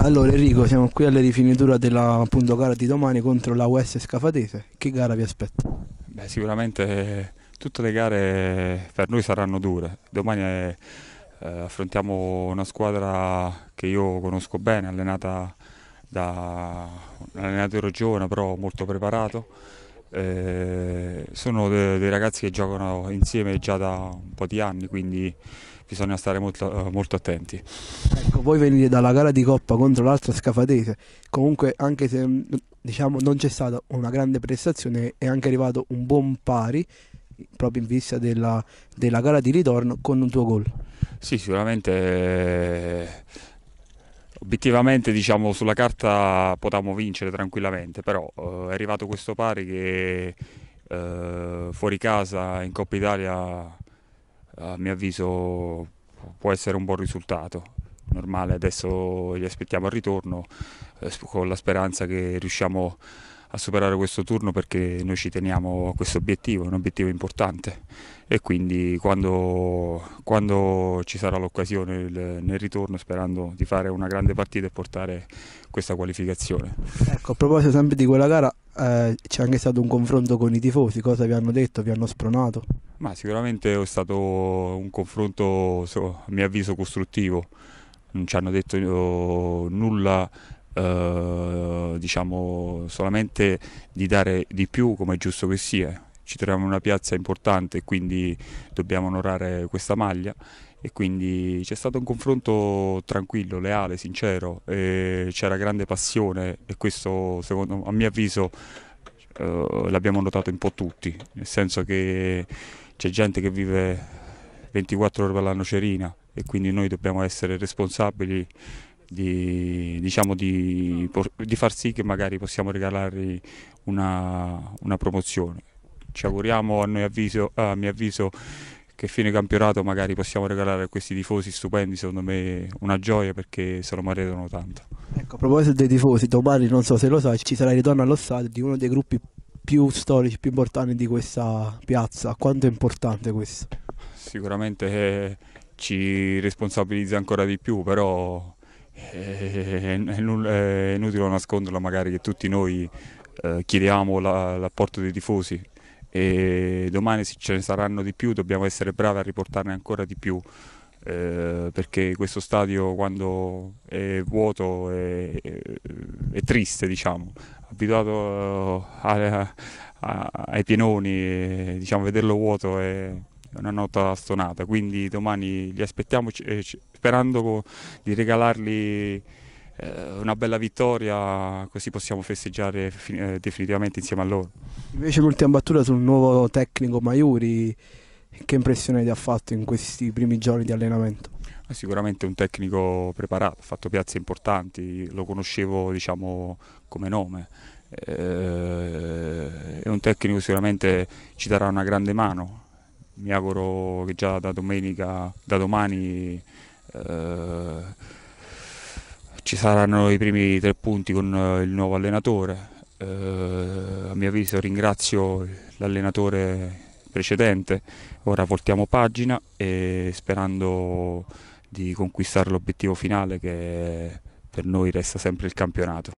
Allora Enrico, siamo qui alla rifinitura della appunto, gara di domani contro la US Scafatese. Che gara vi aspetta? Beh, sicuramente tutte le gare per noi saranno dure. Domani eh, eh affrontiamo una squadra che io conosco bene, allenata da un allenatore giovane però molto preparato eh, sono de- dei ragazzi che giocano insieme già da un po' di anni, quindi bisogna stare molto, eh, molto attenti. Ecco, voi venite dalla gara di Coppa contro l'altra Scafatese, comunque anche se mm, diciamo, non c'è stata una grande prestazione è anche arrivato un buon pari proprio in vista della, della gara di ritorno con un tuo gol. Sì, sicuramente eh, Obiettivamente, diciamo, sulla carta potevamo vincere tranquillamente, però eh, è arrivato questo pari che eh, fuori casa in Coppa Italia, a mio avviso, può essere un buon risultato. Normale, adesso li aspettiamo al ritorno eh, con la speranza che riusciamo a a superare questo turno perché noi ci teniamo a questo obiettivo, è un obiettivo importante e quindi quando, quando ci sarà l'occasione nel, nel ritorno sperando di fare una grande partita e portare questa qualificazione. Ecco, a proposito sempre di quella gara, eh, c'è anche stato un confronto con i tifosi, cosa vi hanno detto, vi hanno spronato? Ma sicuramente è stato un confronto, a mio avviso, costruttivo non ci hanno detto oh, nulla eh, diciamo solamente di dare di più come è giusto che sia. Ci troviamo in una piazza importante e quindi dobbiamo onorare questa maglia e quindi c'è stato un confronto tranquillo, leale, sincero, c'era grande passione e questo secondo, a mio avviso eh, l'abbiamo notato un po' tutti, nel senso che c'è gente che vive 24 ore per la nocerina e quindi noi dobbiamo essere responsabili di, diciamo di, di, far sì che magari possiamo regalargli una, una promozione. Ci auguriamo, a, avviso, a mio avviso, che fine campionato magari possiamo regalare a questi tifosi stupendi, secondo me una gioia perché se lo meritano tanto. Ecco, a proposito dei tifosi, domani non so se lo sai, ci sarà il ritorno allo stadio di uno dei gruppi più storici, più importanti di questa piazza. Quanto è importante questo? Sicuramente eh, ci responsabilizza ancora di più, però eh, è inutile nasconderlo magari che tutti noi eh, chiediamo l'apporto dei tifosi e domani se ce ne saranno di più dobbiamo essere bravi a riportarne ancora di più eh, perché questo stadio quando è vuoto è, è triste diciamo abituato a, a, ai pienoni diciamo vederlo vuoto è è una nota stonata, quindi domani li aspettiamo eh, sperando di regalarli eh, una bella vittoria così possiamo festeggiare eh, definitivamente insieme a loro. Invece l'ultima battuta sul nuovo tecnico Maiuri, che impressione ti ha fatto in questi primi giorni di allenamento? Ah, sicuramente un tecnico preparato, ha fatto piazze importanti, lo conoscevo diciamo, come nome. è un tecnico che sicuramente ci darà una grande mano mi auguro che già da domenica, da domani eh, ci saranno i primi tre punti con eh, il nuovo allenatore. Eh, a mio avviso ringrazio l'allenatore precedente, ora voltiamo pagina e sperando di conquistare l'obiettivo finale che per noi resta sempre il campionato.